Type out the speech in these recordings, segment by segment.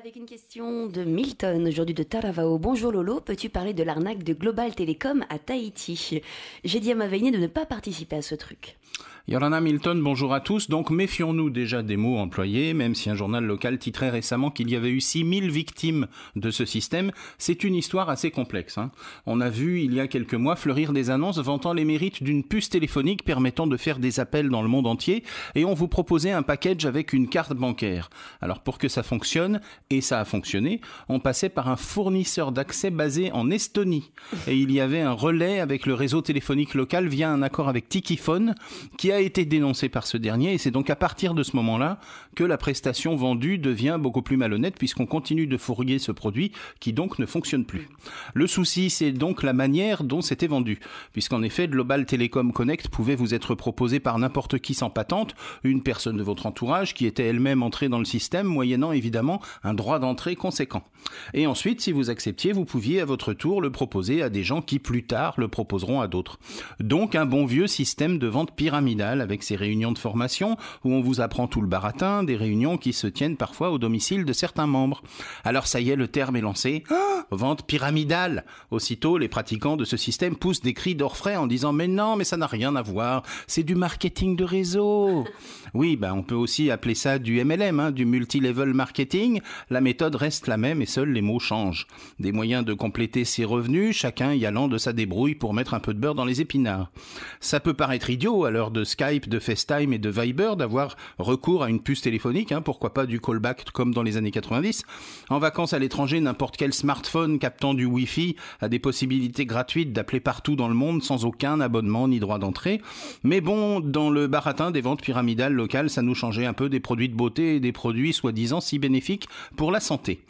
Avec une question de Milton, aujourd'hui de Taravao. Bonjour Lolo, peux-tu parler de l'arnaque de Global Telecom à Tahiti J'ai dit à ma veillée de ne pas participer à ce truc. Yolana Milton, bonjour à tous. Donc méfions-nous déjà des mots employés, même si un journal local titrait récemment qu'il y avait eu 6000 victimes de ce système. C'est une histoire assez complexe. Hein. On a vu il y a quelques mois fleurir des annonces vantant les mérites d'une puce téléphonique permettant de faire des appels dans le monde entier, et on vous proposait un package avec une carte bancaire. Alors pour que ça fonctionne, et ça a fonctionné, on passait par un fournisseur d'accès basé en Estonie. Et il y avait un relais avec le réseau téléphonique local via un accord avec Tikifone qui a été dénoncé par ce dernier. Et c'est donc à partir de ce moment-là que la prestation vendue devient beaucoup plus malhonnête puisqu'on continue de fourguer ce produit qui donc ne fonctionne plus. Le souci, c'est donc la manière dont c'était vendu. Puisqu'en effet, Global Telecom Connect pouvait vous être proposé par n'importe qui sans patente, une personne de votre entourage qui était elle-même entrée dans le système, moyennant évidemment un droit d'entrée conséquent. Et ensuite, si vous acceptiez, vous pouviez à votre tour le proposer à des gens qui plus tard le proposeront à d'autres. Donc un bon vieux système de vente pyramidale avec ces réunions de formation où on vous apprend tout le baratin, des réunions qui se tiennent parfois au domicile de certains membres. Alors ça y est, le terme est lancé. Ah vente pyramidale. Aussitôt, les pratiquants de ce système poussent des cris d'orfraie en disant mais non, mais ça n'a rien à voir. C'est du marketing de réseau. Oui, ben on peut aussi appeler ça du MLM, hein, du multi-level marketing, la méthode reste la même et seuls les mots changent. Des moyens de compléter ses revenus, chacun y allant de sa débrouille pour mettre un peu de beurre dans les épinards. Ça peut paraître idiot à l'heure de Skype, de FaceTime et de Viber d'avoir recours à une puce téléphonique, hein, pourquoi pas du callback comme dans les années 90. En vacances à l'étranger, n'importe quel smartphone captant du Wi-Fi a des possibilités gratuites d'appeler partout dans le monde sans aucun abonnement ni droit d'entrée. Mais bon, dans le baratin des ventes pyramidales locales, ça nous changeait un peu des produits de beauté et des produits soi-disant si bénéfiques pour la santé.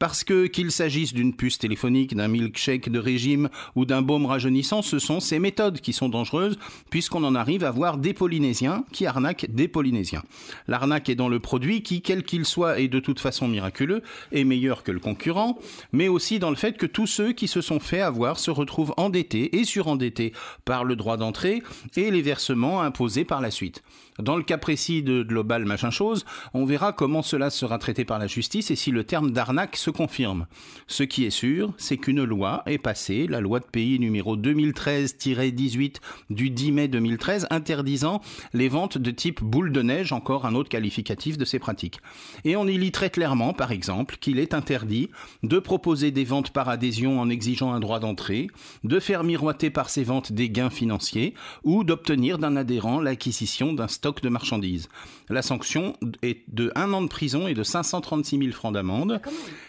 Parce que qu'il s'agisse d'une puce téléphonique, d'un milkshake de régime ou d'un baume rajeunissant, ce sont ces méthodes qui sont dangereuses puisqu'on en arrive à voir des Polynésiens qui arnaquent des Polynésiens. L'arnaque est dans le produit qui, quel qu'il soit et de toute façon miraculeux, est meilleur que le concurrent, mais aussi dans le fait que tous ceux qui se sont fait avoir se retrouvent endettés et surendettés par le droit d'entrée et les versements imposés par la suite. Dans le cas précis de Global Machin Chose, on verra comment cela sera traité par la justice si le terme d'arnaque se confirme. Ce qui est sûr, c'est qu'une loi est passée, la loi de pays numéro 2013-18 du 10 mai 2013, interdisant les ventes de type boule de neige, encore un autre qualificatif de ces pratiques. Et on y lit très clairement, par exemple, qu'il est interdit de proposer des ventes par adhésion en exigeant un droit d'entrée, de faire miroiter par ces ventes des gains financiers ou d'obtenir d'un adhérent l'acquisition d'un stock de marchandises. La sanction est de un an de prison et de 536 000 ah,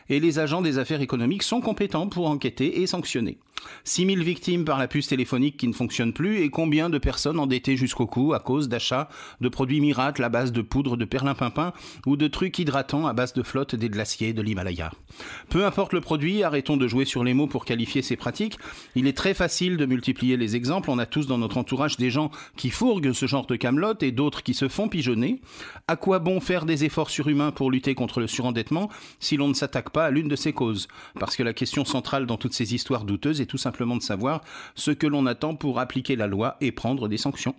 et les agents des affaires économiques sont compétents pour enquêter et sanctionner. 6000 victimes par la puce téléphonique qui ne fonctionne plus et combien de personnes endettées jusqu'au cou à cause d'achats de produits miracles à base de poudre de perlimpinpin ou de trucs hydratants à base de flotte des glaciers de l'Himalaya. Peu importe le produit, arrêtons de jouer sur les mots pour qualifier ces pratiques. Il est très facile de multiplier les exemples. On a tous dans notre entourage des gens qui fourguent ce genre de camelote et d'autres qui se font pigeonner. À quoi bon faire des efforts surhumains pour lutter contre le surendettement si l'on ne s'attaque pas à l'une de ces causes Parce que la question centrale dans toutes ces histoires douteuses est tout simplement de savoir ce que l'on attend pour appliquer la loi et prendre des sanctions.